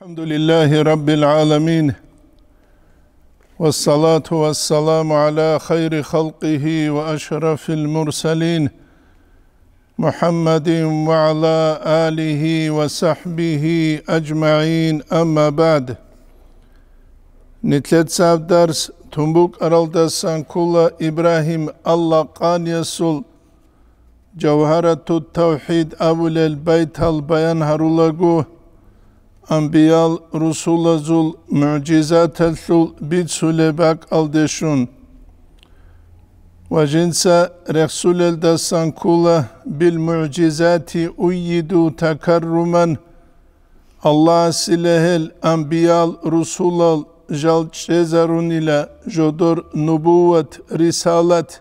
الحمد لله رب العالمين والصلاة والسلام على خير خلقه وأشرف المرسلين محمد وعلى آله وصحبه أجمعين أما بعد ساب درس تنبوك أرالد كل إبراهيم الله قان يسول جوهرة التوحيد أول البيت البيان هرولاقوه Anbiyal rusulazul mucizatel sul bitsule bak aldeşun. Vajinsa cinse Resulel destan kula bil mucizati uyyidu tekarrumen. Allah silehel anbiyal rusulal jal çezarun ile jodur nubuvet risalet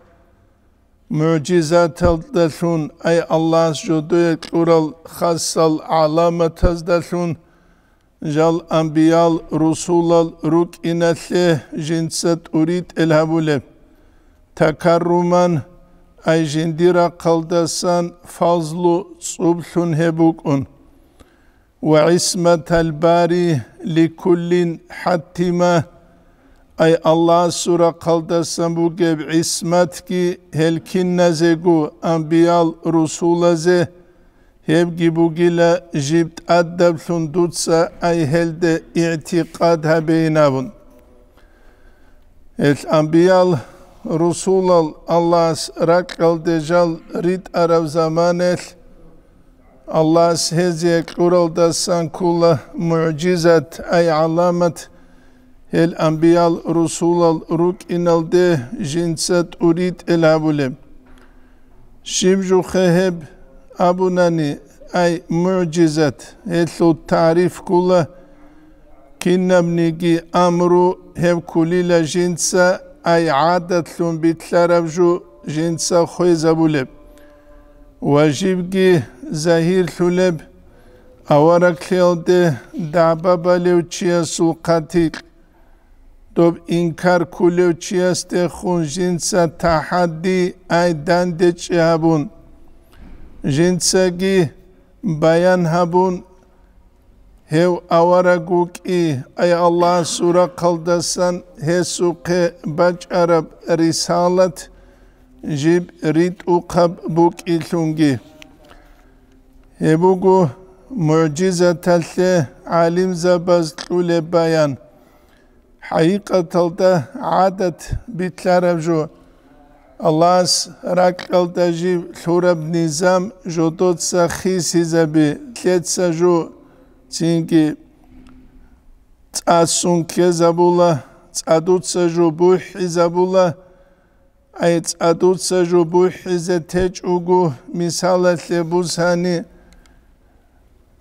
mucizatel desun. Ey Allah jodur kural khassal alametez desun. جال انبیال رسولال رک اینتلی جنست ارید الهبوله تکرمن ای جندیرا قلدسان فضلو صبحن هبوکن و عصمت الباری لکل حتیمه Ay Allah sura kaldasan bu geb ismet ki helkin nezegu anbiyal rusulaze هبجي بوغيلا جبت أدب سندوتسا أي هلد اعتقادها بينابن الأنبياء رسول الله رقل دجال ريد أرب زمانه الله هزي قرل دسان كل معجزة أي علامة الأنبياء رسول الرك إن الده جنسة أريد الهبولم جو خهب أبناني أي معجزة يتلو تعريف كله كنا بنيجي أمرو هم كليلا جنسة أي عادة لون بيتلاربجو جنسة خويزة بولب جي زهير ثلب أورك ليودي دعبابا ليوتشيا سوقاتيك دوب إنكار كليوتشيا استخون جنسة تحدي أي داندج يهبون ژنسەگی بەیان هەبوون هێو ئەوەرە گووکی ئەی ئەله سوورە قەڵدەسەن هێس و قێ بەج ئەرب ریساڵەت ژیب ریت و قەب بووکی لونگی هێبوو معجزە تەلێ عالیم زەبەزلو لێ بەیان حقیقەتەڵدە عادەت بیتلەرەبژوە ალას რაკელტაჟი ხურებნიზამ ჟოტოცა ხისიზები ქეცაჟო წინკი წასუნ ქეზაბულა წადუცაჟო ბუჰიზაბულა აი წადუცაჟო ბუჰიზე თეჭუგუ მისალალებუსანი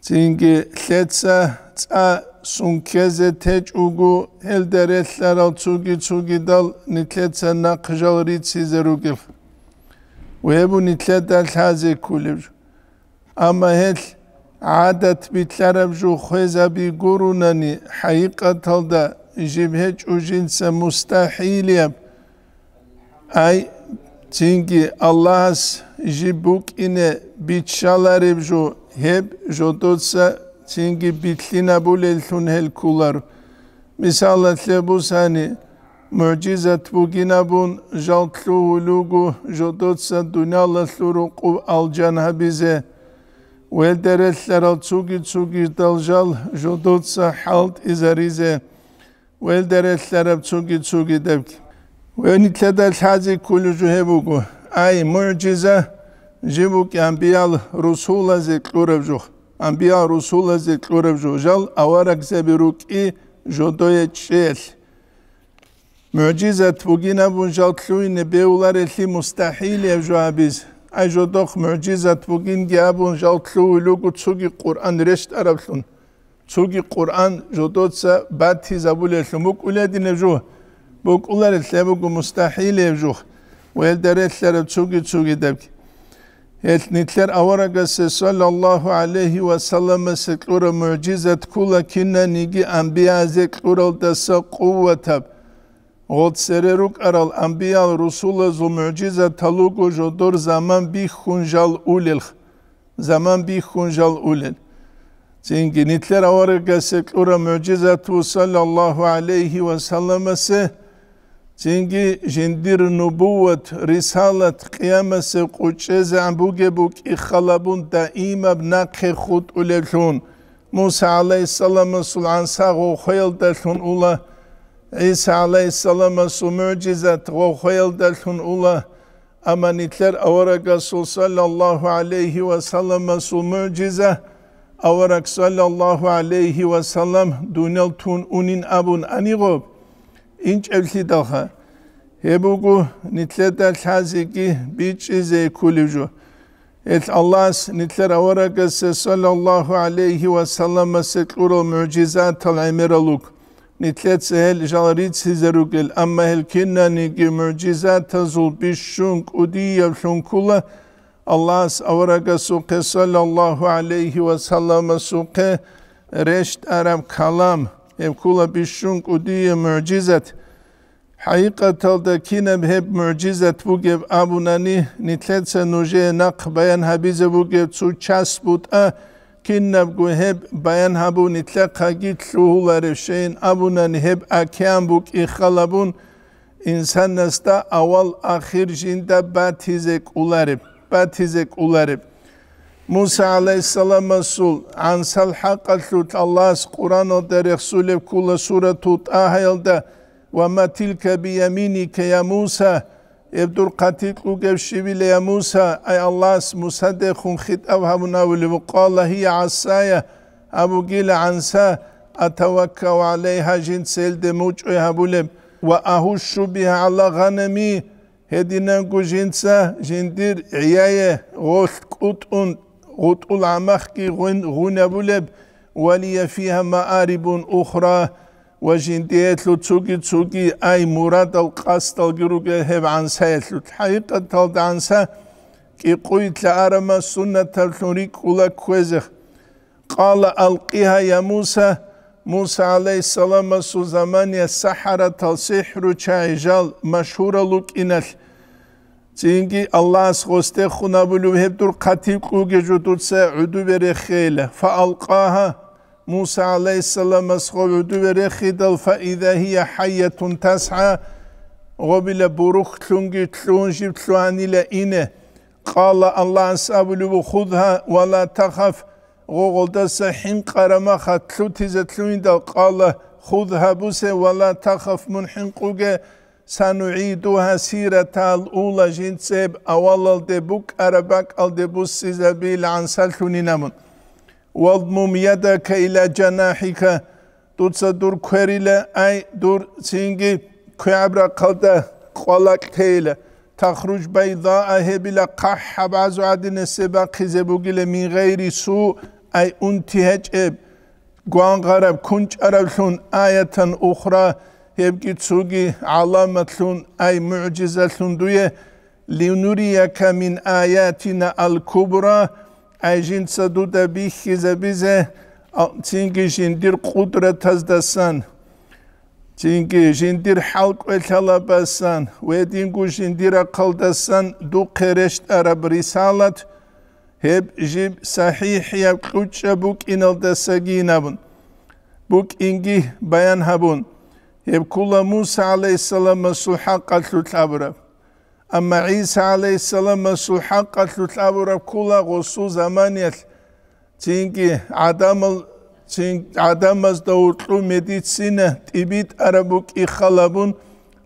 წინკი ხეცა წა suncheze tech ugu hel deretler tsugi tsugi dal nitlet senna kıjal ritsi zerugil. Ve bu nitlet del taze kulir. Ama hel adet bitlerem ju kheza bi gurunani haqiqatalda jibheç ujinse mustahiliyem. Ay çünkü Allah'as jibuk ine bitşalarib ju hep jodotsa çünkü bitlina bulelsun hel kullar. Misalatle bu sani mucizat bugina bun jaltlu hulugu jodotsa dunyalatlu ruku alcanha bize. Vel deretler al tsugi tsugi daljal jodotsa halt izarize. Vel deretler al tsugi tsugi devki. Ve nitledel hazi kulü cühebugu. Ay mucize jibuk enbiyal rusula ziklu revcuh. амбиа русула зеклурев жужал, аварак зеби руки жодоя чел. Мюджиза твугина бунжал тлюй небе улар элли мустахил ев жуабиз. Ай жодох мюджиза твугин геа бунжал тлюй лугу цуги Кур'ан решт арабтлун. Цуги Кур'ан жодоца бати забул элли мук улядин ев жуа. Бук улар элли мустахил ев жух. Уэлдер элли цуги цуги дебки. etnikler avaragası sallallahu aleyhi ve selleme sekura mucizet kula kinna nigi anbiya zekural desa kuvvetab Old sereruk aral anbiyal rusula zu mucize talugu jodur zaman bi hunjal ulil. Zaman bi hunjal ulil. Zinginitler avaragası kura mucizetu sallallahu aleyhi ve sellemesi çünkü jindir nubuvet, risalet, kıyamesi, kuçez, ambugebuk, ikhalabun daima nakhe khud uleşun. Musa aleyhisselam'a sul'an sağu khuyal deşun ula. İsa aleyhisselam'a su mucizat ve khuyal deşun ula. Amanitler avarak Resul sallallahu aleyhi ve sellem'e su mucizat. Avarak sallallahu aleyhi ve sellem dünel tun unin abun anigob inç elhi daha hebugu nitleta haziki biçize kulucu et Allah nitler avaragas sallallahu aleyhi ve sellem sekuru mucizat al emiraluk nitlet zehel jarit sizeruk el amma hel kinnani ki mucizat tazul bişşunk udiyev şunkula Allah avaragas sallallahu aleyhi ve sellem suke reşt arab kalam hem kula bishun kudiye mucizet hayqatal da kinem hep mucizet bu gev abunani nitletse nuje nak bayan habize bu gev su chas but a kinem gu hep bayan habu nitle kagit luhulare şeyin abunani hep akyan buk ikhalabun insan nasta aval ahir jinda batizek ulare batizek ulare موسى عليه السلام مسؤول عن سلحة حق الله القرآن والرسول كل سورة تأهل ده وما تلك بيمينك يا موسى يبدو قتيل شبيل يا موسى أي الله موسى دخون خد أوهامنا وقال هي عصايا أبو جيل عنسا أتوكى عليها جن سيل دموج و وأهش بها على غنمي هدينا جنسا جندير عياية غوث قطون غطل عمخكي غن بولب ولي فيها مآرب أخرى وجنديات لو تسوكي تسوكي أي مراد القصد الجروك هب عن سايت لو الحقيقة تلد عن سا كي قويت لأرما سنة تلتوريك كولا كوزخ قال ألقيها يا موسى موسى عليه السلام سو زمان سحرة السحر شايجال مشهورة لك إنال چینگی الله سخسته خونا بلو هب در قطیب قوگه جدود سه عدو بره خیله فا القاها موسى عليه السلام از اسخو عدو بره خیدل فا فإذا هي حية تسعى غبل بروخ تلونگی تلونجی تلوانی لئینه قال الله از ابلو بخودها ولا تخف غوغلدا سحين قرما خد تلو تیزه تلوین دل قال خودها بوسه ولا تخف من حین قوگه سنعيدها سيرة الأولى جنسيب أول الدبوك أربك الدبوس زبيل عن سلسل نمون واضمم يدك إلى جناحك تتصدر كوريلا أي دور سينجي كعبرة قلدة قلق تيلا تخرج بيضاء هبلا قح بعض عدن السباق قزبوغيلا من غير سوء أي انتهج إب غرب كنج أرلون آية أخرى ჰემკი ცუგი ალამათუნ აი მუჯიზათუნ დუე ლინურიაკა მინ აიათინა ალკუბრა აი ჟინცა დუდა ბიხიზა ბიზე ცინკი ჟინდირ ყუდრათაზ დასან ცინკი ჟინდირ ჰალკვეთალაბასან ვედინგუ ჟინდირა ყალდასან დუ ყერეშტ არაბ რისალათ ჰებ ჟიბ საჰიჰია ყუჭა ბუკინალდასაგინაბუნ ბუკინგი ბაიანჰაბუნ يبكل موسى عليه السلام سلحق الثلابر اما عيسى عليه السلام سلحق الثلابر كل غصو زمان يل تينكي عدم تين عدم دوتلو ميديسين تبيت اربوك يخلبون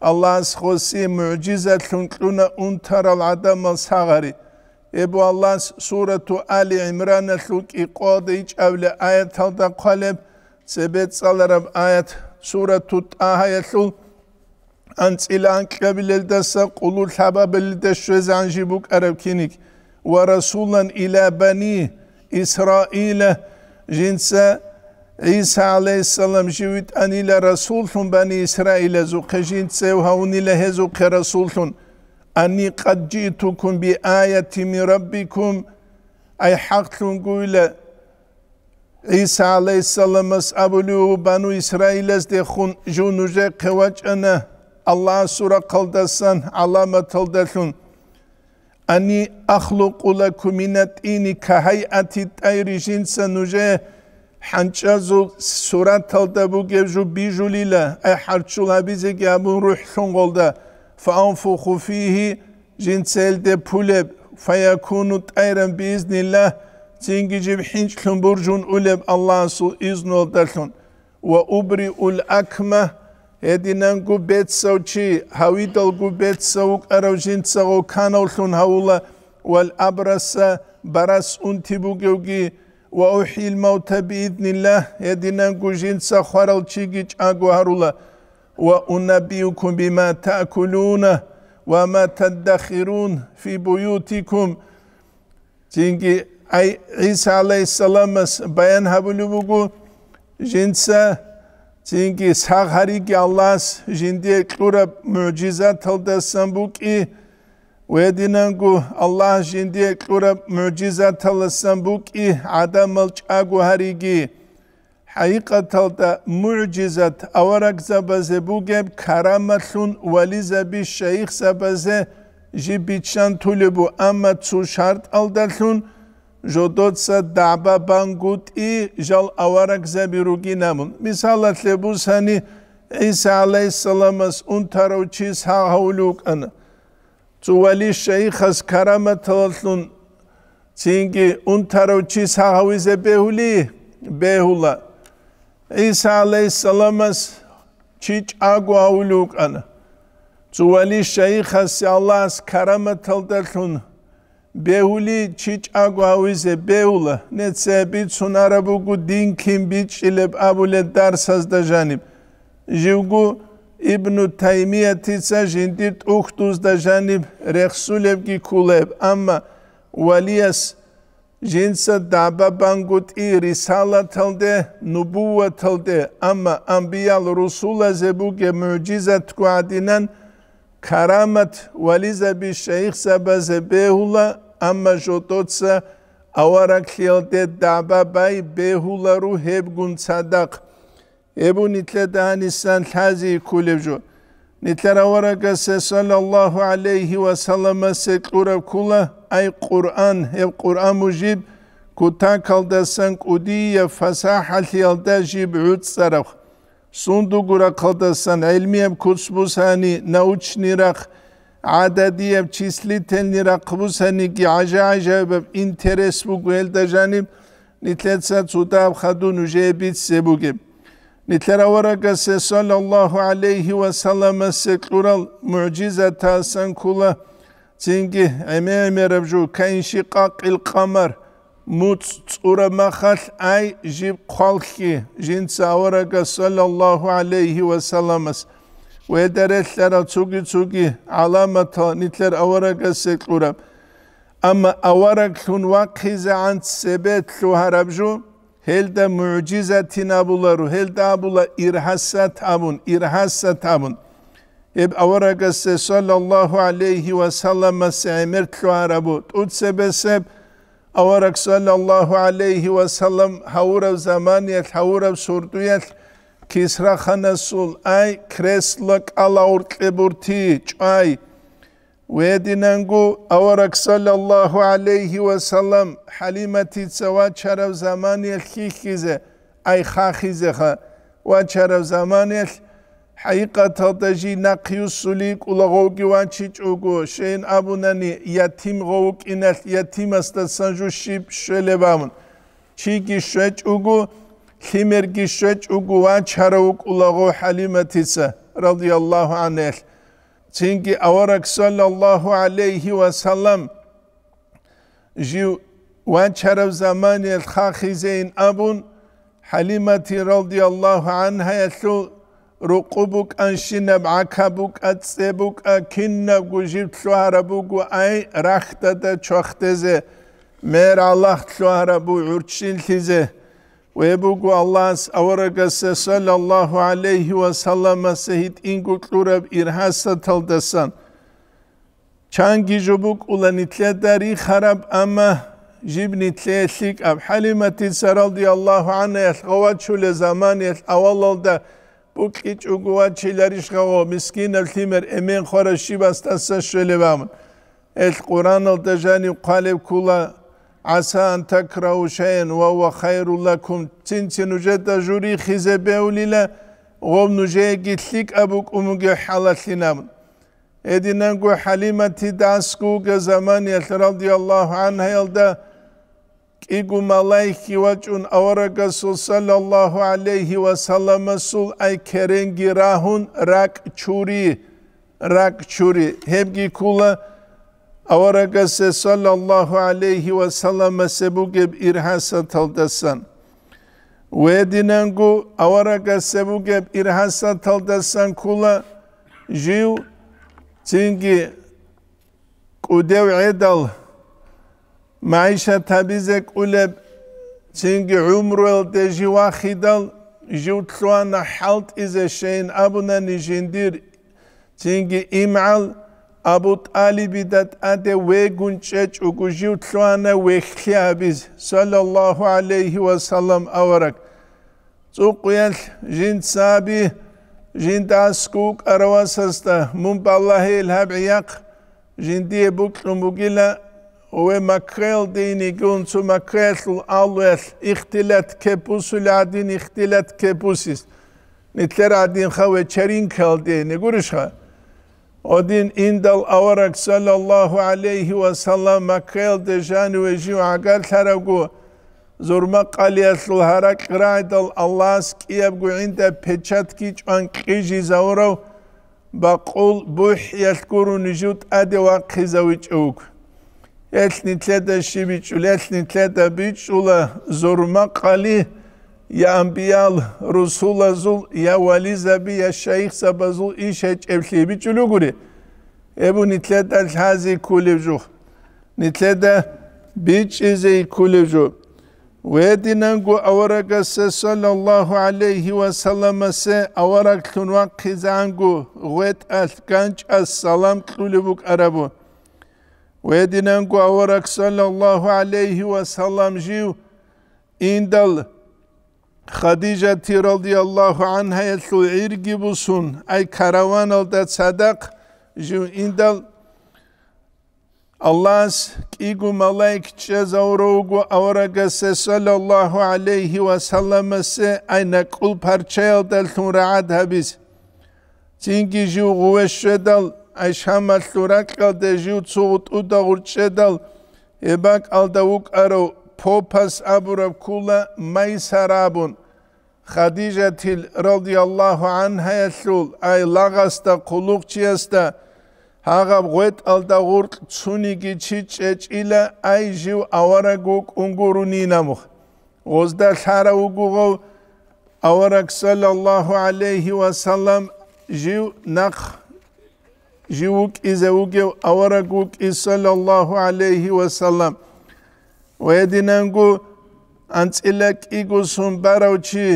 الله سخوسي معجزة تنقلون انتر العدم الصغري ابو الله سورة آل عمران لك يقود ايج اولي آيات هذا قلب سبيت صلرب آيات سورة طه يتلو أنت إلى أنك قبل الدسة قلو الحباب الدشوز عن جيبوك أربكينك ورسولا إلى بني إسرائيل جنس عيسى عليه السلام جيوت أن إلى رسول بني إسرائيل زوك جنس وهون إلى هزوك رسول أني قد جئتكم بآية من ربكم أي حق قولا İsa aleyhisselamız abulu banu İsrail'es de hun junuce kıvaç ana Allah sura kaldasan alamet aldasun ani ahluku lekum minet ini kahayati tayri jinsen nuce hançazu surat alda bu gevju bijulila ay harçul habize gabu ruhsun şungolda fa anfuhu fihi jinselde puleb fayakunu tayran biiznillah تنجيب حنج كمبرجون أولب الله سو إذن ولدلون وأبرئ الأكمة هدينان قو بيت سوچي هاوي دلقو بيت سوك أروجين تساقو كانولون هاولا والأبرس برس أنتبو جوجي وأوحي الموت بإذن الله هدينان قو جين سخورل چيجي آقو هارولا وأنبئكم بما تأكلون وما تدخرون في بيوتكم تنجي აი ისა ალეისალამას ბაიანჰაბულუბუგუ ჟინცა ჯინკი საღარიკი ალას ჟინდი ეკურა მუჯიზა თალდასამბუკი ვედინანგუ ალა ჟინდი ეკურა მუჯიზა თალასამბუკი ადამალჭაგუ ჰარიგი ҳақиқатта муъжизат аварагзабазе бугеб караматлун вализаби шейх сабазе жибичан тулебу амма цу шарт алдалун ჟოდოცა დაბა ბანგუტი ჟალ ავარაგზები რუგინამუნ მისალათლე ბუსანი ისა ალეისალამას უნთაროჩი საჰაულუკან ცუვალი შეიხას ქარამათალთუნ წინგი უნთაროჩი საჰავიზე ბეჰული ბეჰულა ისა ალეისალამას ჩიჭ აგვაულუკან ცუვალი შეიხას ალას ქარამათალთუნ ბეული ჩიჭა გვავიზე ბეულა ნეცები ცუნარაბუგუ დინკიმ ბიჭილებ აბულე დარსას და ჟანიბ ჟიუგუ იბნუ თაიმია თიცა ჟინდი ტუხტუს და ჟანიბ რეხსულებ კი ქულებ ამა ვალიას ჟინცა დაბაბანგუ ტი რისალა თლდე ნუბუა თლდე ამა ამბიალ რუსულაზე ბუგე მუჯიზა თქვადინან Karamat Valize bir şeyh sebeze behula ama jotoca awara khilde daba bay behularu hebgun sadak ebu nitle danisan tazi kulevjo nitler awara gase sallallahu aleyhi ve sellem se kula ay Kur'an ev Kur'an mujib kutan kaldasan kudiye fasahat yalda jib ud saraf sundu gura kaldasan ilmiyem kutsbusani nauçnirak عددی چیسلی تنی رقبو سنیگی عجا عجا اینترس بو گویل دجانیم نتلت سات سوداب خدو نجه بیت سبوگیم نتلر ورقس sallallahu aleyhi ve sellem kural mucize tasan kula Çünkü emeğe rabju kayınşi kakil kamar mut tsura mahal ay jib kalki jint savaraka sallallahu aleyhi ve sellemez ve deretlere çugi çugi alamata nitler avarak esekuram. Ama avarak hun vakize an sebet lu harabju helde mucizetin abularu helde abula irhasat abun irhasat abun. Eb avarak esse sallallahu aleyhi ve sellem se'emirt lu harabu. Utse beseb avarak sallallahu aleyhi ve sellem havurav zamaniyet havurav surduyet ქისრახანასულ აი ქრესლოკ ალაურკებურთი ჭაი ვედინანგუ ავარაქსალალლაჰუ ალეიჰი ვასალამ ჰალიმათი ცავა ჩარავ ზამანიელ ხიხიზე აი ხახიზე ხა ვაჩარავ ზამანიელ ჰაიყათადაჟი ნაყიუსული კულაღოვკი ვანჩი ჭუგუ შეინ აბუნანი იათიმ ღოვკინალ იათიმასდა სანჟუ შიპ შველებამუნ ჩიგი შვეჭუგუ химерги шэч угува чараук улагу халиматиса радиллаху анел. Çünkü avarak sallallahu aleyhi ve sellem jiv ve çarav zamaniyel khahizeyn abun halimati radiyallahu anha yatlu rukubuk anşinab akabuk atsebuk akinnab gujiv tluharabuk ve ay rahtada çohteze mer Allah tluharabu urçin tize. ويبوغ الله أورغس صلى الله عليه وسلم سهيد إنغو كلورب إرهاسة تلدسان چانگی جبوک اولانیتلی داری خراب اما جبنیتلی اتلیک اب حلیمتی سرال دی الله عنه یلغوات شو لزمان یل اولال ده بوک ایچ اگوات چیلریش غوا مسکین التیمر امین خورشی بستاسش شلی بامن ال قرآن التجانی قالب کولا عسى أن تكرهوا شيئا وهو خير لكم تنتن جد جوري خيزة بأوليلا غم نجي قتلك أبوك أمك حالت لنام edinden gu Halime tidasku ge zaman yel radıyallahu anha yelda igu malayki vacun avara Resul sallallahu aleyhi ve sellem sul ay keren girahun rak çuri rak çuri hebgi kula Avaragase sallallahu aleyhi ve selleme sebugeb irhasa taldasan. Ve dinengu avaragase bugeb irhasa taldasan kula jiv tingi kudev edal maişa tabizek uleb tingi umrul deji vahidal jiv tluana halt ize şeyin abuna nijindir tingi im'al Abu Talibi dat ade wegun çeç ukujiu tluana vekhiabiz sallallahu aleyhi ve sellem avarak. Zukuyel jint sabi jint askuk aravasasta mumballahi ilhab iyak jindiye buklumugila ve makrel dini gunsu makresul alvel ihtilat kepusul adin ihtilat kepusiz. Nitler adin ha ve çerin kaldi ne guruşha. один индал аварак саллаллаху алейхи ва саллам макел дежану ежу агал тарагу зурма калиасл хара крайдал аллас киеб гу инда печатки чан кижи заурав бакул бух яскуру нижут аде ва кизавичук эсни тледа шибичу лесни тледа бичула зурма кали Ya ambiyal rusula zul ya waliza ya şeyh sabazul işe çevşi bi çuluguri. Ebu nitlede hazi kulevcuh. Nitlede bi çizeyi kulevcuh. Ve dinangu avaraka se sallallahu aleyhi ve sellem se avarak tunva kizangu gvet al kanç as salam kulubuk arabu. Ve dinangu avarak sallallahu aleyhi ve sellem jiv indal ხადიჯა რადიალლაჰუ ანჰა ისუ ირგიბუსუნ აი караვანალ და სადაკ ჟუ ინდალ ალას კიგუ მალაიქ ჩეზაურუგუ ავრაგასე სალალლაჰუ ალეიჰი ვასალამასე აი ნაკულ ფარჩელ და ლურაად ჰაბის ჩინკი ჟუ ღუეშედალ აი შამალ ლურაკალ და ჟუ ცუტუ და ურჩედალ ებაკ ალდა უკარო popas aburav kula maysarabun. Hadijetil radıyallahu anhaya tlul ay lagasta kulukçiyasta hagab gvet alda gurk tsuni giçi çeç ile ay jiv avara guk unguru ninamuh. Ozda şara ugugov avarak sallallahu aleyhi ve sellem jiv nakh jiv uk ize ugev avarak uk is sallallahu aleyhi ve sellem. ვედინანგუ ანცილაკიგუსუმ ბარავჩი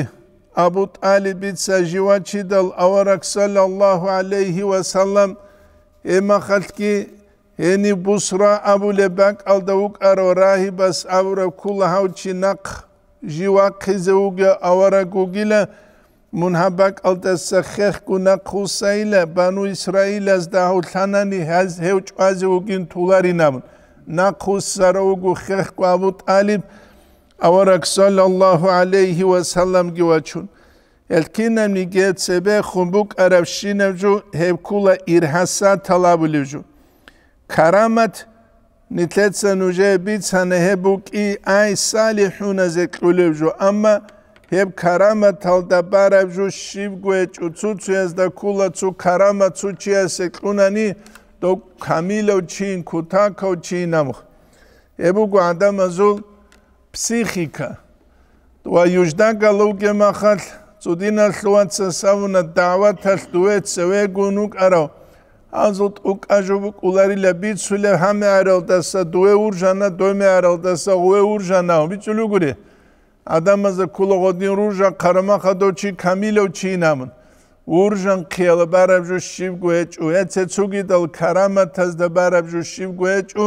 აბუ ტალიბიცა ჟივაჩი და ავარაკ სალალლაჰუ ალეიჰი ვასალამ ემა ხალკი ენი ბუსრა აბუ ლებაკ ალდა უკარო რაჰიბას ავრა ქულა ჰავჩი ნაკ ჟივა ქიზე უგე ავარა გუგილა მუნჰაბაკ ალდა სახეხ გუნა ქუსაილა ბანუ ისრაილას და ჰულანანი ჰაზ ჰევჭვაზე უგინ თულარინამ ნახუსარაუგუ ხეხკავუ ტალიბ ავარაკ სალალლაჰუ ალეიჰი ვასალამ გივაჩუნ ელკინემი გეცებე ხუმბუკ არაფშინევჯუ ჰევკულა ირჰასა თალაბულიჯუ ქარამათ ნითლეცანუჟე ბიცანეჰებუკი აი სალიჰუნა ზეკლულიჯუ ამა ჰევ ქარამათ თალდაბარევჯუ შივგვეჭუ ცუცუეს და ქულაცუ ქარამათ ცუჩიასე ყუნანი то камило чин кутако чинам эбу гандамазул психика туа юждан галуге махал цудина луанц савна даватал дуэце вегунук аро азут укажуб куларила бицуле хаме аралдаса дуэ уржана доме аралдаса уэ уржана бицулугури адамаза кулогодин ружа карама хадочи камило чинамун ურჟან ხიალ ბარაბჟუ შივ გუეჭუ ეცე ცუგიდალ ქარამათას და ბარაბჟუ შივ გუეჭუ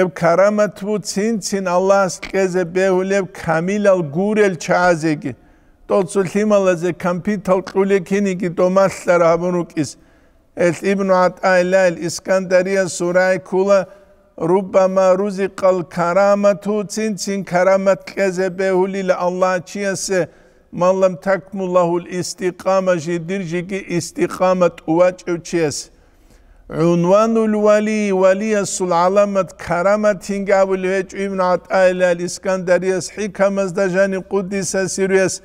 ებ ქარამათუ ცინცინ ალას ყეზე ბეულებ კამილალ გურელ ჩააზეგი თოცუ ჰიმალაზე კამპიტალ ყული ქინიგი დომასლარ აბრუკის ეს იბნუ ატაილალ ისკანდარია სურაი ქულა რუბამა რუზიყალ ქარამათუ ცინცინ ქარამათ ყეზე ბეულილ ალაჩიასე من لم تكن له الاستقامة جدرجك استقامة واجوتشيس عنوان الولي ولي العلامة كرامة تنقاو الهج ابن عطاء الإسكندريس حكمة دجاني قدس سيريس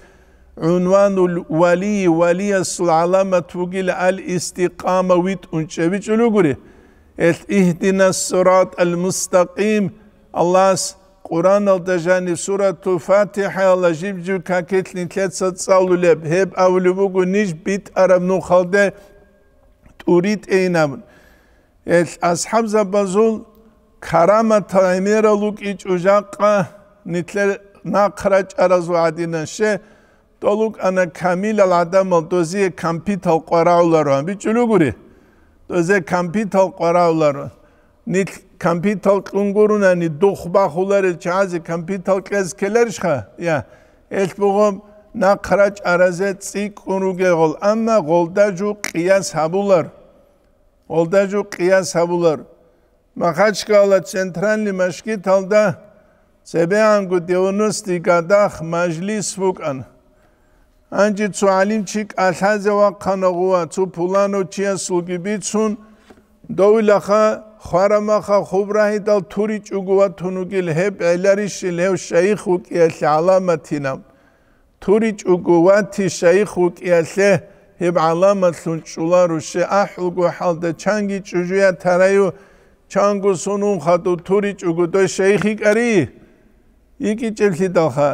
عنوان الولي ولي العلامة تقول الاستقامة ويت انشبيش لغوري اهدنا الصراط المستقيم الله ყურან ალდაჟანი სურათუ ფათიჰა ლაჟიბჯუ კაკეთლი თეცა წავლულებ ჰებ ავლუბუგუ ნიშ ბიტ არამნუ ხალდე ტურით ენამ ეს ასჰაბზა ბაზულ ქარამათა ემერა ლუკი ჭუჟაყა ნითლე ნაყრა ჭარაზუ ადინანშე ტოლუკ ანა ქამილ ალ ადამ ალ დოზი კამპი თალ ყვარავლარო ბიჭულუგური დოზე კამპი თალ ყვარავლარო ნითლე კომპიუტერ კლუნგურუნანი დუხბახულარი ჩაზი კომპიუტერ კესკელერშა ია ეს ბუღომ ნა ხრაჭ არაზე წიკურუგეღოლ ამა გოლდაჯუ ყიას ჰაბულარ გოლდაჯუ ყიას ჰაბულარ მახაჩკალა ცენტრალი მაშკი თალდა ზებეანგუ დეონუსტი გადახ მაჟლის ვუკან ანჯი ცვალიმჩი ალხაზევა ხანოღუა ცუფულანო ჩიასულგი ბიცუნ დოვილახა ხარამახა ხუბრაჰი და თური ჭუგუა თუნუგილ ჰებ ელარიში ლევ შეიხ უკია ალამათინა თური ჭუგუა თი შეიხ უკია ლე ჰებ ალამა სუნჭულა რუში აჰულგუ ჰალდა ჩანგი ჭუჟია თარაიუ ჩანგუ სუნუ ხატუ თური ჭუგუ და შეიხი კარი იკი ჭილში დახა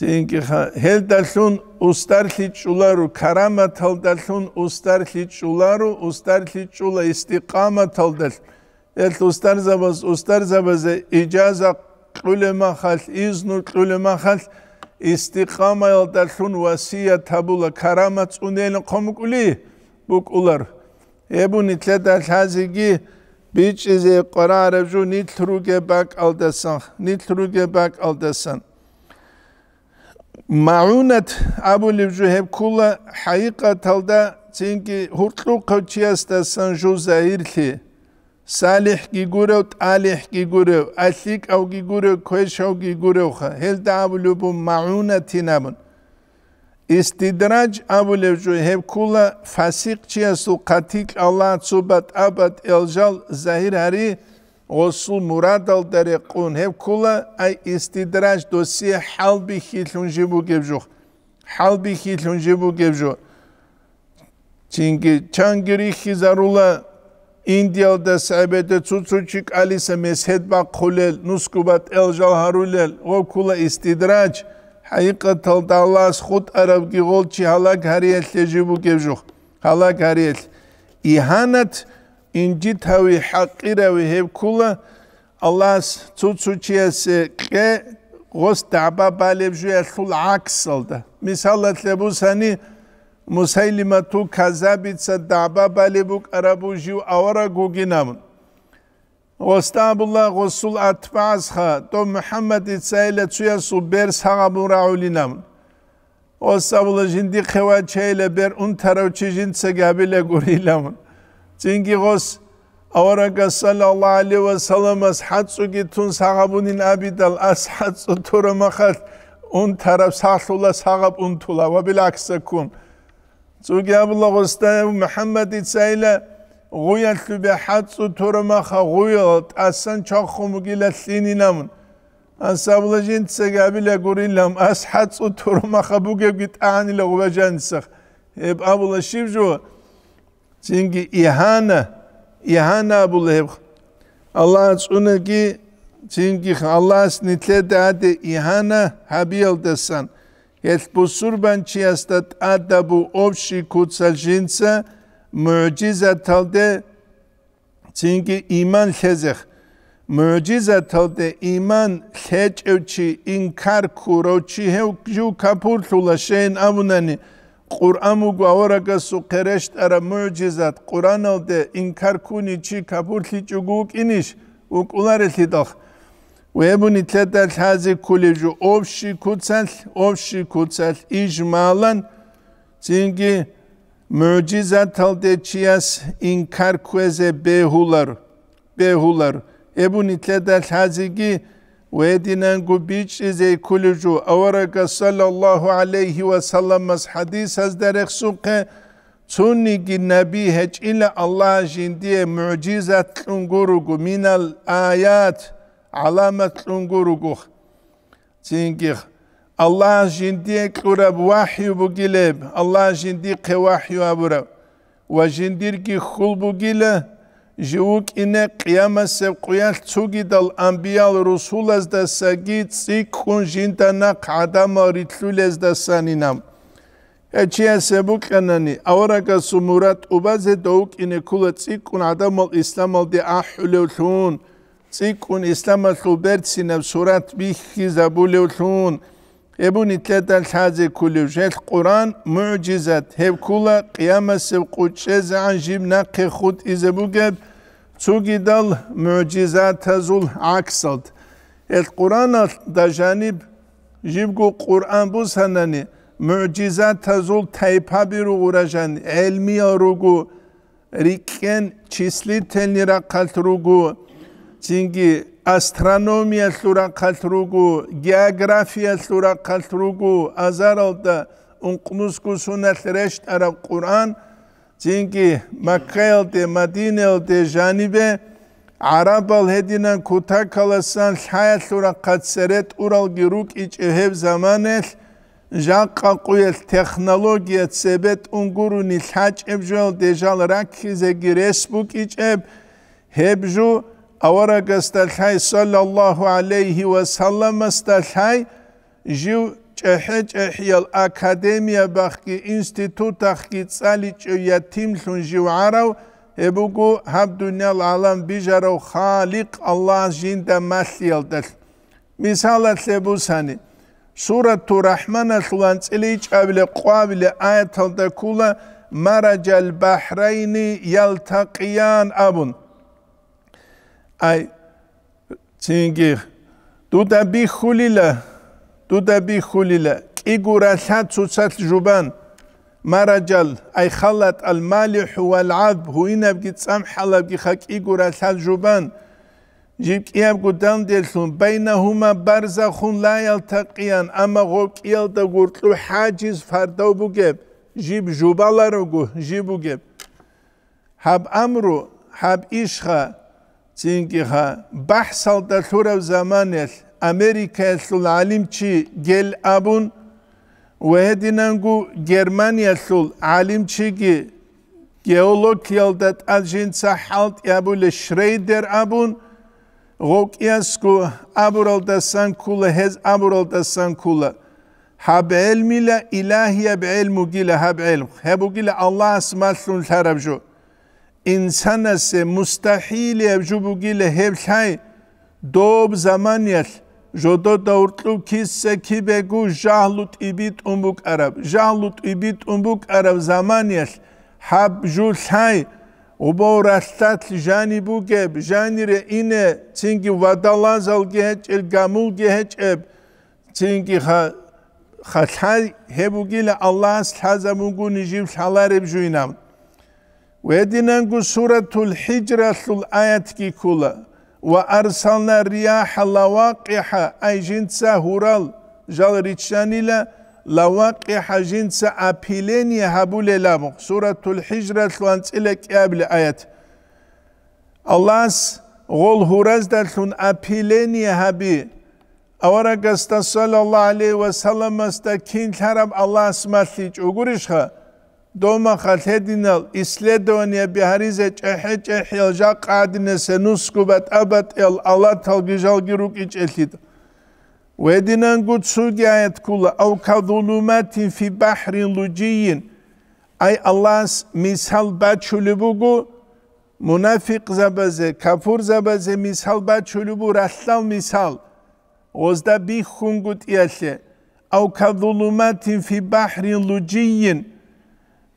ძინკი ხა ჰელდაშუნ უსტარჰიჭულარუ караმათალდაშუნ უსტარჰიჭულარუ უსტარჰიჭულა ისტიყამათალდალ ელ უსტარზაბას უსტარზაბაზე იჯაზა ყულემა ხალ იზნუ ყულემა ხალ ისტიყამათალდაშუნ ვასია თაბულა караმაწუნელი ხომკული ბუკულარ ებუნი თლედა ხაზიგი ბიჭიზე ყარარებჟუ ნითრუგე ბაკ ალდასან ნითრუგე ბაკ ალდასან معونت ابو لجهب كل حقيقه تلدا چنكي هرتلو قچي است سان جو زهيرلي صالح كي گورو طالح كي گورو اسيك او كي گورو كويشو كي گورو خ هل دا ابو لب معونت نمون استدراج ابو لجهب كل فسيق چي است قتيك الله صبت ابد الجل زهير هري осул мурадал дере кун хев кула ай истидраж доси халби хилунжи бу гевжу халби хилунжи бу гевжу чинги чангири хизарула индиал да сабете цуцучик алиса месхедба кулел нускубат элжал харулел о кула истидраж хайкатал даллас хут араб гиол чи халак хариэл лежи бу гевжу халак хариэл иханат ინჯი თავი ჰაყირავი ჰებკულა ალას წუწუჩიეს ყე ოს დაბაბალებჟე სულ აქსლდა მისალათლებუსანი მუსაილიმა თუ ქაზაბიცა დაბაბალებუ ყრაბუჟი ავარა გუგინამუნ ოსტაბულა ოსულ ათფასხა თო მუჰამმადი წაილა წუია სუბერ საღაბურა ულინამუნ ოსაბულა ჟინდი ხევა ჩაილა ბერ უნ თარავჩი ჟინცა გაბილა გურილამუნ წინგიღოს ავარაგას სალალა ალევა სალამას ჰაცუგი თუნ საღაბუნინ აბიდალ ას ჰაცუ თურმახად ონ თარავ საღლულა საღაბუნ თულა ვაბილაქსაკუმ წუგი აბლაღოსტა მუჰამმადი წაილა ღუიალთუბე ჰაცუ თურმახა ღუიალ ასან ჩახხუმგილა სინინამუნ ასაბლაჟინ წეგა ბილა გურილამ ას ჰაცუ თურმახა ბუგებგი ტაანილა ღუბაჟანსახ ებ აბულა შიბჯუა წინგი იჰანა იჰანა ბულებ ალლაჰ წუნეკი წინგი ალლას ნითლე დადე იჰანა ჰაბილდესან ეს პუსურბან ჩიასტა ადაბუ ოფში კუცალჟინცა მუჯიზა თალდე წინგი იმან ხეზე მუჯიზა თალდე იმან ხეჭევჩი ინკარ ქუროჩი ჰევ ჯუ კაფურთულა შენ ამუნანი ყურანუ გავარაგას უხერეშტარა მუჯიზად ყურანალდე ინქარკუნი ჩი კაბურთი ჯუგუკინიშ უკულარეთი დახ ვებუნი თლეთა ხაზი კულეჯო ოფში კუცალ ოფში კუცალ იჯმალან წინგი მუჯიზად თალდე ჩიას ინქარკუეზე ბეჰულარ ბეჰულარ ებუნი თლეთა ხაზიგი ويدنان قبيج إزي كلجو أورق صلى الله عليه وسلم حديث هزدر اخسوك تونيك النبي هج إلا الله جندي معجزة تنقرق من الآيات علامة تنقرق تنقر الله جندي قرب وحي بقلب الله جندي قواحي أبرب وجندير كي خلب قلب ჟუკინე ყიამასე ყიალ ცუგიდალ ამბიალ რუსულას და საგი ციკუნ ჟინტანა ყადამორი თულეს და სანინამ ე ჩიასე ბუკანანი ავარაკასუ მურატ უბაზე დოუკინე ქულა ციკუნ ადამო ისლამალდი აჰულულუნ ციკუნ ისლამალხუ ბერცინე სურათ ბიხი ზაბულულუნ ებუნი თლეთა ხაზე ქულუ ჟელ ყურან მუჯიზა თევ ქულა ყიამასე ყუჭეზ ანჟიმ ნაქე ხუთ იზებუგებ Zugidal mucize tezul aksad. Et Kur'an'a da janib jibgu Kur'an bu seneni mucize tezul teypa bir uğraşan elmi arugu rikken çisli tenira kaltrugu çünkü astronomiya sura kaltrugu geografiya sura kaltrugu azar oldu unkumuz kusunet reşt ara Kur'an ჯინკი მაკელტე მადინელტე ჟანიბე არაბალ ჰედინან ქუთაკალასან ხაილურა ყაცერეთ ურალგი რუკი ჭევ ზამანელ ჟაყაყუელ ტექნოლოგია წებეთ უნგურუნი ხაჭებჟელ დეჟალ რაკიზეგი რესპუკი ჭებ ჰებჟუ ავარაგასტა ხაი სალალლაჰუ ალეიჰი ვასალამასტა ხაი ჟუ ჭეჭეჭიალ აკადემია ბახკი ინსტიტუტ ახკი წალი ჭია თიმლუნ ჟუარავ ებუგუ ჰაბდუნალ ალამ ბიჟარო ხალიკ ალლაჰ ჟინდა მასიალდა მისალათ ლებუსანი სურათუ რაჰმანა სულან წილი ჭავილე ყვავილე აეთალდა ქულა მარაჯალ ბაჰრაინი ილთაკიან აბუნ აი ჩინგი თუ და ბიხულილა تدبي خليلا إيقورا لحد سات جبان مرجل أي خلط المالح والعذب هو إنا بقيت سامح الله بقي خاك إيقورا لحد جبان جيب كياب قدام ديلتون بينهما برزخ لا يلتقيان أما غوك يلتا قرتلو حاجز فردو بقيب جيب جبالا رقو جيب قيب هاب أمرو هاب إشخا تينكي خا بحصل دلتورا زمانيل Amerikasul alim çi gel abun ve hedinangu Germanyasul alim çi ki geolog yaldat ajensa halt yabul Schrader abun Gok yasku aburalda san kula hez aburalda san kula. Hab ilmiyle ilahiye be ilmu gile hab elm, Hebu gile Allah asmasun tarabju. İnsanası ise mustahil yevcu bu gile hep şey. Doğub zaman yer. ჟოდო დაურტლუ ქისე ქიბეგუ ჟალუ ტიბი ტუმბუკ არაბ ჟალუ ტიბი ტუმბუკ არაბ ზამანიას ჰაბ ჟუ ლაი უბორასტატ ჟანი ბუგებ ჟანირე ინე ცინგი ვადალანზალ გეჭილ გამულ გეჭებ ცინგი ხა ხა ლაი ჰებუგილა ალლას ლაზამუგუ ნიჟიმ ლალარებ ჟუინამ ვედინანგუ სურათულ ჰიჯრათულ აიათკი ქულა وأرسلنا الرياح لواقح أي جنس هورال جال ريتشانيلا لواقح جنس أبيليني هبول لامق سورة الحجرة لانت إليك أبل آيات الله غول هورز دلتون أبيليني هبي أورق صلى الله عليه وسلم استكين الله اسمه تيج أقولش doma khalhedinal isledonia biharize çehç ehyalja qadine senus kubat abat el Allah talgijal giruk iç elhid. Ve dinan gutsu gayet kula av kadulumatin fi bahrin luciyin. Ay Allahs misal baçulubugu münafık zabaze, kafur zabaze misal baçulubu rastlal misal. Ozda bihungut yelhe. Av kadulumatin fi bahrin luciyin.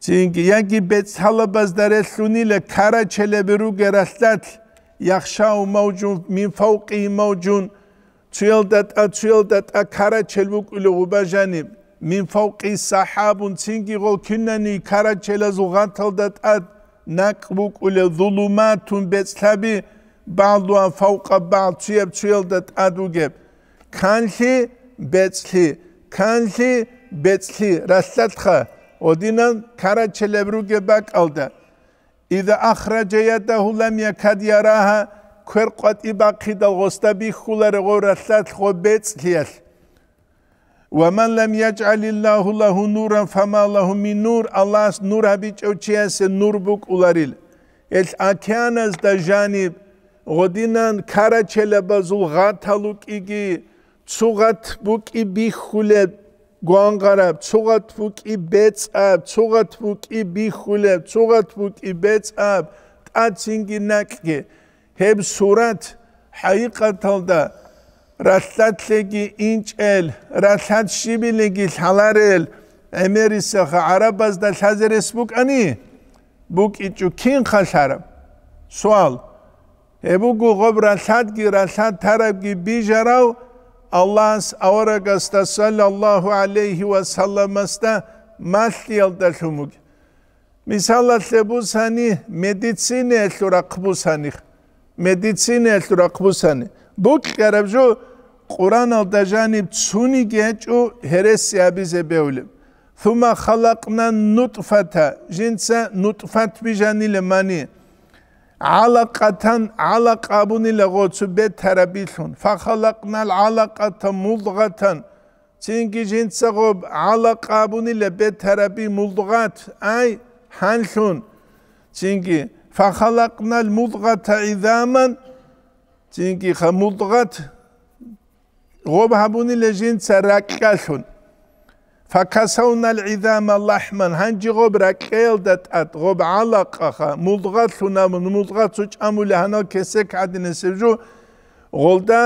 Çünkü yanki bet salabazdare sunile karaçele beru gerastat yakşa u mavcun min fawqi mavcun çüldat a çüldat a karaçel bu kulu ubajani min fawqi sahabun çingi gol künnani karaçela zugantaldat at nakbu kulu zulumatun betlabi ba'du an fawqa ba'd çüyeb çüldat aduge kanhi betli kanhi betli rastatxa ოდინან караჩელებრუგება ყალდა იდა ახრაჯეიათაჰუ ლამ იაკადიარაჰა ქერყვატი ბაქიდა ღოსტაბი ხულარე ღორასთ ხობეცლიალ ومن لم يجعل الله له نورا فما له من نور الله نور ابي چوچياس نور بو قولاريل ال اكيانز دا جانيب غودينان كارا چيلابا زول غاتالو كيغي چوغات بو كي بي خولب გვანგარებ, ცუღათ თუ კი ბეწავ, ცუღათ თუ კი ბიხულებ, ცუღათ თუ კი ბეწავ, ტაცინგი ნაკგე. ჰებ სურათ ჰაიყათალდა რასათლეგი ინჭელ, რასათ შიბილეგი ხალარელ, ემერისა ხა არაბაზ და ხაზერეს ბუკანი. ბუკიჩუ კინ ხალარა. სوال ებუ გუღობ რასათგი რასათ თარაბგი ბიჟარავ Allah's avaragasta sallallahu aleyhi ve sellemasta mahli yaldashumuk. Misalatle bu sani medicine elura qbusani. Medicine elura qbusani. Bu karabju Quran aldajani tsuni gechu heresi abize beulim. Thuma khalaqna nutfata jinsa nutfat bijani lemani. ალაკათან ალაკაბუნილა ღოცუ ბეთარაბილუნ ფახალაკნალ ალაკათა მულღათან ცინკი ჯინცაღო ალაკაბუნილა ბეთარაბი მულღათ აი ჰანლუნ ცინკი ფახალაკნალ მულღათა იზამან ცინკი ხმულღათ ღობაბუნილა ჯინცა რაკალუნ ფაკასაუნ ალიზამ ალაჰმან ჰანჯიღობრა ყელდა ტატ ღობ ალაყახა მულდღა თუნამ მულდღა წუჭამული ანა ქესე კადინე სევჟუ ღოლდა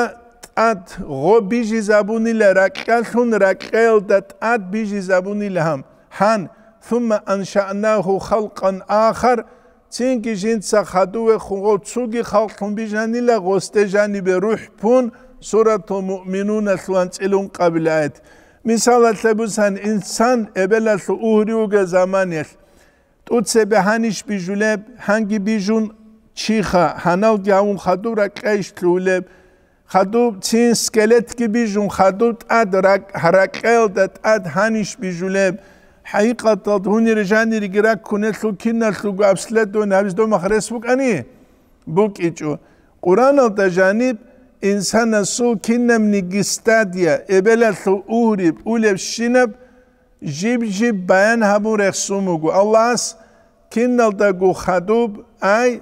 ტატ ღობი ჟიზაბუნილა რაკალხუნ რაკელდა ტატ ბიჟი ზაბუნილამ ჰან თუმა ანშაანაჰუ ხალყან აახარ ცინკი ჟინცა ხადუე ხუღო წუგი ხალხუნ ბიჟანილა ღოსტეჟანი ბე რუჰფუნ სურათუ მუმინუნა სვან წილუნ ყაბილაეთ მისალათებუსან ინსან ებელას უურიუგე ზამანეს ტუცები ჰანიშ ბიჟულებ ჰანგი ბიჟუნ ჩიხა ჰანავ გაუნ ხადუ რაკეშ ტულებ ხადუ წინ სკელეტკი ბიჟუნ ხადუ ტად რაკ ჰარაკელ და ტად ჰანიშ ბიჟულებ ჰაიყატა დუნირ ჟანირ გრა კუნესუ კინასუ გაფსლედო ნავის დო მხრესუკანი ბუკიჭუ ყურანალ და ჟანიბ insana su kinnem ni gistadia ebele su urib ulev şinab jib jib ben habur eksumugu Allahs kinnalda gu khadub ay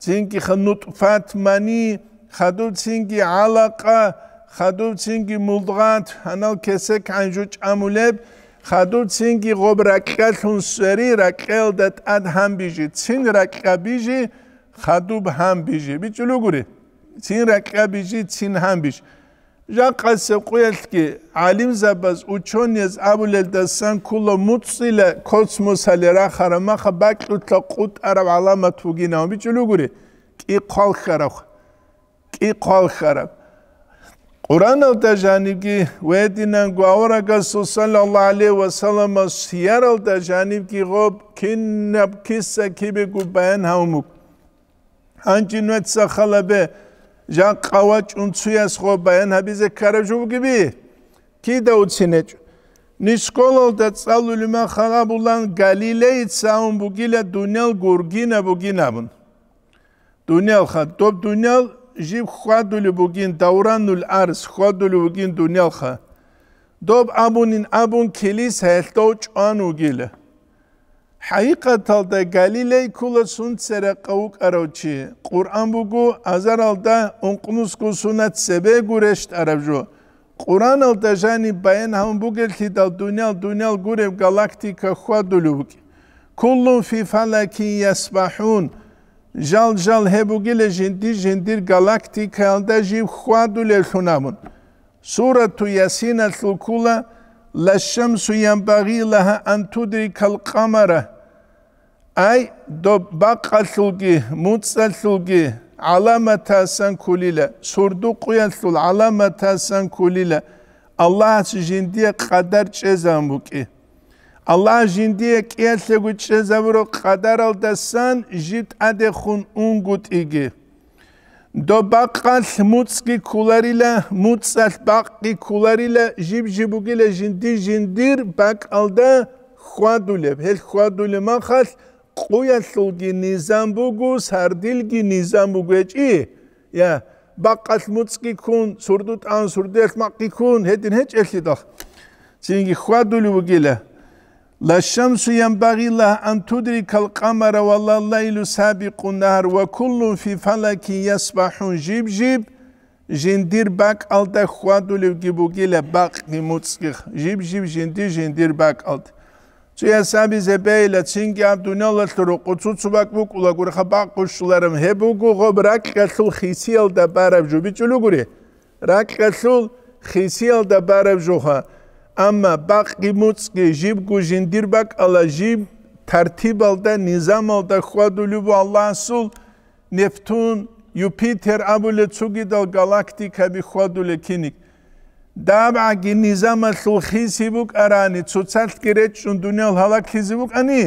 cinki khnut fatmani khadub cinki alaqa khadub cinki mudgat anal kesek anju çamuleb khadub cinki qobrakat sun seri rakeldat ad ham biji cin rakabiji khadub ham biji biçulugure წინ რაკაბიჯი წინ ჰამბიშ ჟაყას ყველთკი ალიმ ზაბას უჩონიეს აბულელდასან ქულო მუცილე კოსმოსალე რახარა მახა ბაკუთლა ყუტარავ ალამა თუგინავ ბიჭლუგური კი ყალხარავ კი ყალხარავ ყურანალდა ჟანიბკი ვედინან გვაურაგა სუსალალა ალე ვასალამა სიარალდა ჟანიბკი ღობ კინნაბ ქისა ქიბი გუბაენ ჰაუმუ ანჯინვეცა ხალაბე ჟან ყავა ჭუნცია ხობა ენ ჰაბიზე ქარაჟუბგიბი კიდე უცინე ნისკოლო და წალული მან ხაღაბულან გალილეი წაუნ ბუგილა დუნელ გურგინა ბუგინამუნ დუნელ ხა დობ დუნელ ჟიბ ხვადული ბუგინ დაურანულ არს ხვადული ბუგინ დუნელ ხა დობ ამუნინ აბუნ ქილის ჰელტო ჭანუგილე Haqiqatalda Galiley kula suntsere kavuk aravçi. Kur'an bugu azar alda unkunuz ku sunat sebe gureşt aravcu. Kur'an alda jani bayan ham bugelti dal dünyal dünyal gurev galaktika xua dulubuk. Kullun fi falakin yasbahun. Jal jal hebugile jindir jindir galaktika alda jiv xua dulel hunamun. Suratu Yasin al-Kula, La şemsu yenbagi laha en tudrikal kamara. აი დო ბაყალუგი მუცალუგი ალამათასან ქულილა სურდუ ყიანსულ ალამათასან ქულილა ალლაჰ ჯინდია ყადარ ჩეზამუკი ალლაჰ ჯინდია კიელსეგუ ჩეზამრო ყადარალდასან ჯიტ ადე ხუნ უნგუტიგი დო ბაყალ მუცკი ქულარილა მუცალ ბაყი ქულარილა ჯიბჯიბუგილა ჯინდი ჯინდირ ბაყალდა ხვადულებ ჰელ ხვადულე მახალ قويلوغي نظام بوغو سردلغي نظام بوغيجي يا بقات موتسكي كون سردوت ان سردت مقي كون هدين هج اخي دخ تينغي خوادولي وغيلا لا الشمس ينبغي لها أن تدرك القمر ولا الليل سابق النهر وكل في فلك يسبح جيب جيب جندير باك ألتا خوادولي وغيبوغيلا باق نموتسكي جيب جيب جندير جندير باك ألتا ჩვენ სამი ზებელა წინგამ დუნალასტრო ყუცუცვაკუკულა გურხა ბაყუშლარმ ჰებუგუ ღობრაკ ხელ ხისიალ და პარავჟუ ბიჭულუგური რაკ ხელ ხისიალ და პარავჟუხა ამა ბაყი მუცკი ჟიბგუ ჟინდირბაკ ალაჟი ترتیبال და ნიზამალ და ხვადული ვალანსულ ნეპტუნ იუპიტერ აბულე ცუგი და გალაქტიკა მიხვადული კინიკ დაბა გინიზამა სულხისი ბუკარანი ცუცალკირე ჩუნდუნელ ჰალაკიზი ბუკანი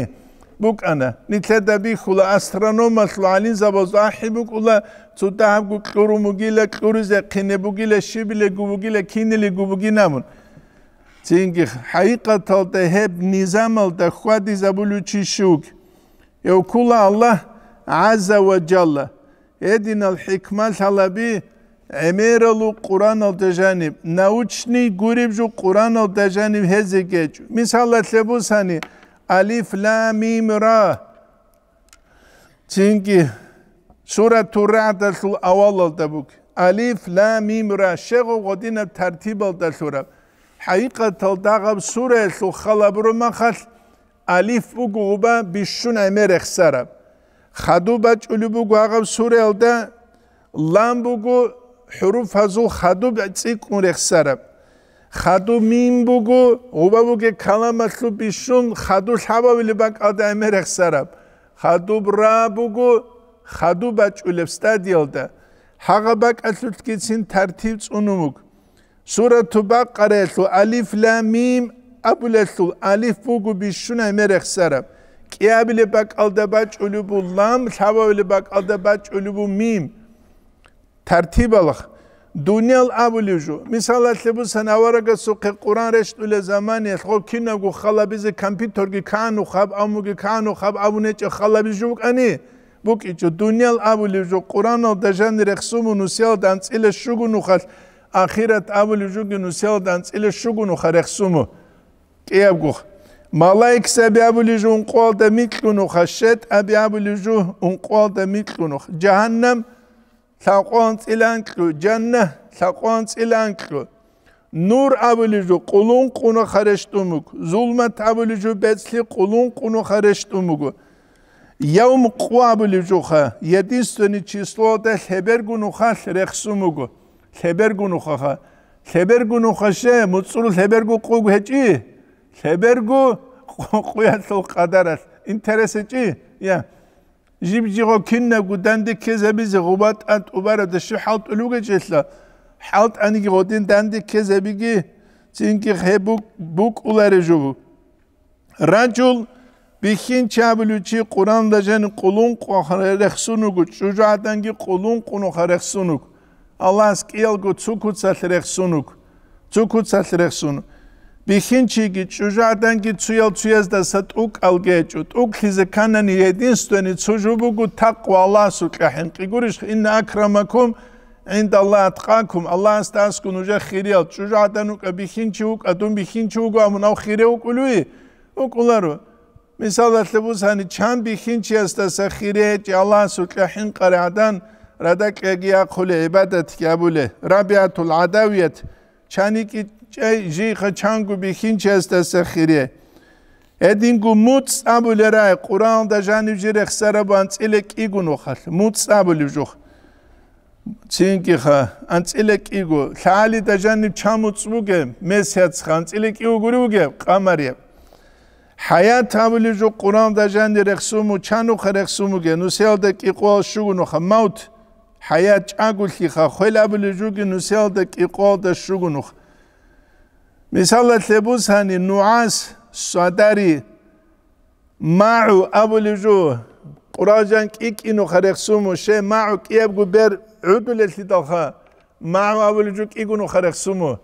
ბუკანა ნიცედაბი ხულა ასტრონომა სლალინ ზაბოზაჰი ბუკულა ცუდა ჰაგუ ქურუმუგილა ქურიზე ქინე ბუგილა შიბილე გუბუგილა ქინილი გუბუგინამუნ ცინგი ჰაიკათალ და ჰებ ნიზამალ და ხვადი ზაბულუჩი შუკ ეო ქულა ალლა აზა ვაჯალა ედინალ ჰიკმალ ჰალაბი امیرالو قرآن آل دجانی نوچنی گوریب جو قرآن آل دجانی هزی گیج مثال لطلبو سانی الیف لا میم را چینکی سورة تورع دلسل اول آل دبوک الیف لا میم را شیخ و قدین ترتیب آل دلسل را حقیقت آل داغب سورة سو خلاب رو مخل الیف بگو با خدو بچ اولو بگو آغب سورة آل دا لام بگو ჰურუფაზუ ხადუ ბიციკურ ხსარა ხადუ მიმბუგუ უბავუგე ქალამათლუ ბიშუნ ხადუ ლაბავილიბა ყადაიმერ ხსარა ხადუ ბრაბუგუ ხადუ ბაჭულებ სტადიალდა ჰაგაბაკალუთკიცინ თარტივ წუნუმუგ სურათუ ბაყარელუ ალიფ ლამიმ აბულესუ ალიფ ბუგუ ბიშუნაიმერ ხსარა კიაბილიბა ყალდა ბაჭულიბულ ლამ ლაბავილიბა ყალდა ბაჭულიბუ მიმ ترتیب الخ دونیل جو مثال اتلبو سنوارا گا سوق قرآن رشت اول زمانی خو کی نگو خلا بیز کمپیوتر گی کانو خب امو گی کانو خب امو چه خلا بیز بیجو بکی بوک دنیا دونیل جو قرآن و دجن رخسوم نوسیال دانسیل شگو نوخل آخرت جو گی نوسیال دانسیل شگو نوخ رخصومو کیاب ملائک سبی ابی جو انقوال دا میتلونوخ خشت ابی جو انقوال دا میتلونوخ جهنم საყვანწილანკრო ჯანნა საყვანწილანკრო ნურ ავლიჟო ყულუნ ყუნო ხარეშტუმუკ ზულმა თავლიჟო ბეცლი ყულუნ ყუნო ხარეშტუმუკ იაუმ ყუაბლიჟო ხა ედინსტენი ჩისლო და ლებერგუნუ ხა ლეხსუმუკ ლებერგუნუ ხა ხა ლებერგუნუ ხა შე მოცულ ლებერგუ ყუგ ჰეჭი ლებერგუ ყუყუ ასო ყადარას ინტერესი ჭი ია جيبجيغو كنا قدان دي كيزا بيزي غوبات أنت أبارة şu halt ulu جيسلا حالت أني غودين دان دي كيزا çünkü تينكي buk buk أولاري جوغو رجل Bikin çabülüçi Kur'an da jen kulun kuhareksunuk çocuğadan ki kulun kunu hareksunuk. Allah askiyal ku tsukut satreksunuk. Tsukut satreksunuk. ბიხინჩი კი ჭუჟარდან კი ცუელ ცუეს და სატუკ ალგეჭუ ტუკ ხიზე კანანი ედინსტენი ცუჟუბუგუ თაყვალას უკეჰენ ყიგურიშ ინა აკრამაკუმ ინდ ალლათ ყანკუმ ალლას დასკუნ უჟე ხირიალ ჭუჟარდან უკე ბიხინჩი უკ ადუ ბიხინჩი უგო ამნა ხირე უკული უკულარო მისალათლე ბუსანი ჩან ბიხინჩი ასდა სახირე ჭი ალლას უკე ჰენ ყარადან რადა კეგია ხოლე იბადათ კაბული რაბიათულ ადავიეთ ჩანი კი ჭეი ჟიხა ჩანგუ ბიხინჩეს და სახირე ედინგუ მუც აბულერაი ყურან და ჟანი ჟირე ხსარაბან წილე კიგუნო ხალ მუც აბული ჟუხ ცინკი ხა ან წილე კიგუ ხალი და ჟანი ჩამუ წუგე მესიაც ხან წილე კიგუ გურუგე ყამარია ჰაიათ აბული ჟუ ყურან და ჟანი რეხსუმუ ჩანუ ხერეხსუმუ გე ნუსელ და კიყოლ შუგუნო ხა მაუთ ჰაიათ ჭაგულ ხი ხა ხელაბული ჟუგი ნუსელ და კიყოლ და შუგუნო ხა مثال لبوس هاني نعاس ساداري معو أبو لجو قراجان كيك إنو خريق سومو شي معو كيب قبير عدو لتي دلخا معو أبو لجو كيك إنو خريق سومو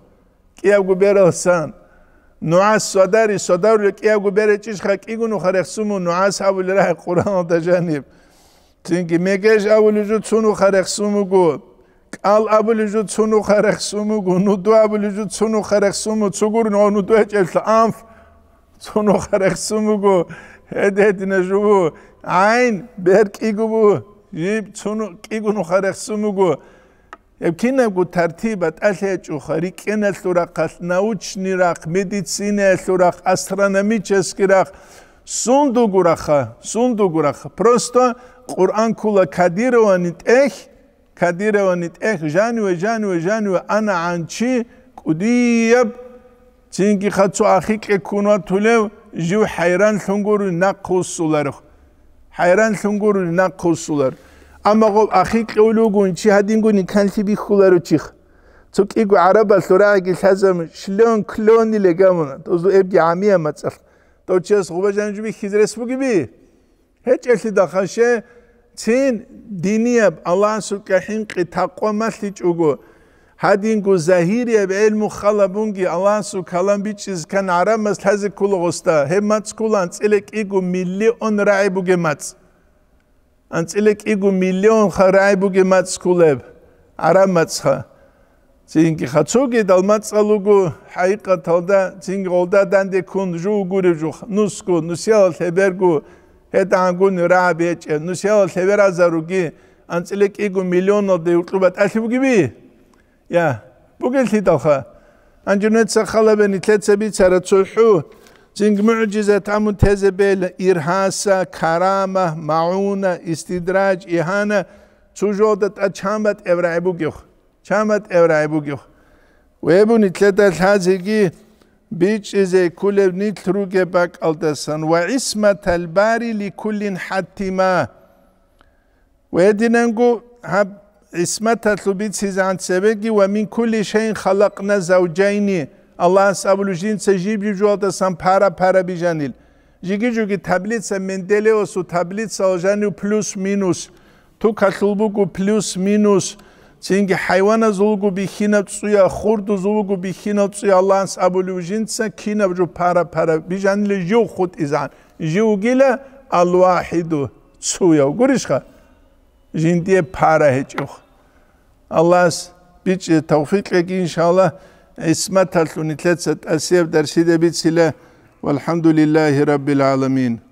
كيب قبير ألسان نعاس ساداري ساداري كيب قبير چيش خاك إنو خريق سومو نعاس أبو لراه قرآن تجانب تنكي ميكيش أبو لجو تسونو خريق سومو قول კალ აბლიჟუ ცუნუ ხარახსუმუ გუნუ დუ აბლიჟუ ცუნუ ხარახსუმუ ცუგურ ნონუ დუ ეჭელს ამ ცუნუ ხარახსუმუ გუ ედედნე ჟუ აინ ბერკი გუ ბუ იმ ცუნუ კი გუნუ ხარახსუმუ გუ ებკინა გუ თარტიბა ტალე ჭუ ხარი კენელ თურაყას ნაუჩნი რახ მედიცინე თურაყ ასტრონომი ჩესკი რახ სუნდუ გურახა სუნდუ გურახა პროსტო ყურანკულა კადიროვანი ტეხ ქადირავანი ტეხ ჟანუე ჟანუე ჟანუე ანა ანჩი კუდიებ ჩინკი ხაცო ახი კეკუნა თულევ ჟუ ჰაირან ლუნგურ ნაკუსულარ ჰაირან ლუნგურ ნაკუსულარ ამაღო ახი ყულუგუნ ჩი ჰადინგუნი ქანსი ბიხულარო ჩი ცოკი გუ араბა სურაგი ლაზამ შლონ კლონი ლეგამონა ტოზ ები ამია მაცალ ტოჩეს ღუბაჟანჯი ხიზრესბუგი ბი ჰეჭ ელი დახანშე წინ დინიაბ ალას უკაჰიმ ყითაყვამალი ჭუგუ ჰადინგუ ზაჰირიებ ელ მუხალაბუნგი ალას უკალამბიჩის კან არამას თაზი კულოგოსტა ჰემაც კულან წილეკ იგუ მილიონ რაიბუ გემაც ან წილეკ იგუ მილიონ ხარაიბუ გემაც კულებ არამაც ხა წინკი ხა ცოგი დალმაწალუგუ ჰაიყა თალდა წინგოლდა დანდე კუნ ჟუგური ჟუხ ნუსკუ ნუსიალ თებერგუ ეთანგუნ რაბიჭე ნუშეო ლევერაზარუგი ანცლეკ იგუ მილიონოდე უტუბატ ასიბგიბი ია ბუგელსი დახა ანჯუნეცა ხალებენი თლეცები ცარაცულჰუ ძინგ მუჯიზა თამუ თეზებელ ირჰასა караმა მაუნა ისტიდრაჯ იჰანა ჩუჟოდა ტა ჩამბატ ევრაიბუგიხ ჩამბატ ევრაიბუგიხ ვებუნი თლედა ლაზიგი بيج إزي كل بني تروج باك ألدسن وعسمة الباري لكل حتما ويدننجو هب عصمة تلبيت سيزان سبقي ومن كل شيء خلقنا زوجين الله سأبلو جين سجيب جوال دسن پارا پارا بجانيل جيجي جوجي تبليت مندليوس و تبليت سالجاني بلوس مينوس تو كتلبوكو بلوس مينوس چنگی حیوان زولگو بیخیند سویا خورد زولگو بیخیند سویا الله انس ابولو جند سا کینب جو پارا پارا بیجان لیو خود ازان جو گیل الواحدو سویا گوریش خواه جندی پارا هیچو خواه الله از بیچ توفیق اگی انشاءالله اسمت تلونی تلت ست اسیب درسیده بیچ سیله والحمدلله رب العالمین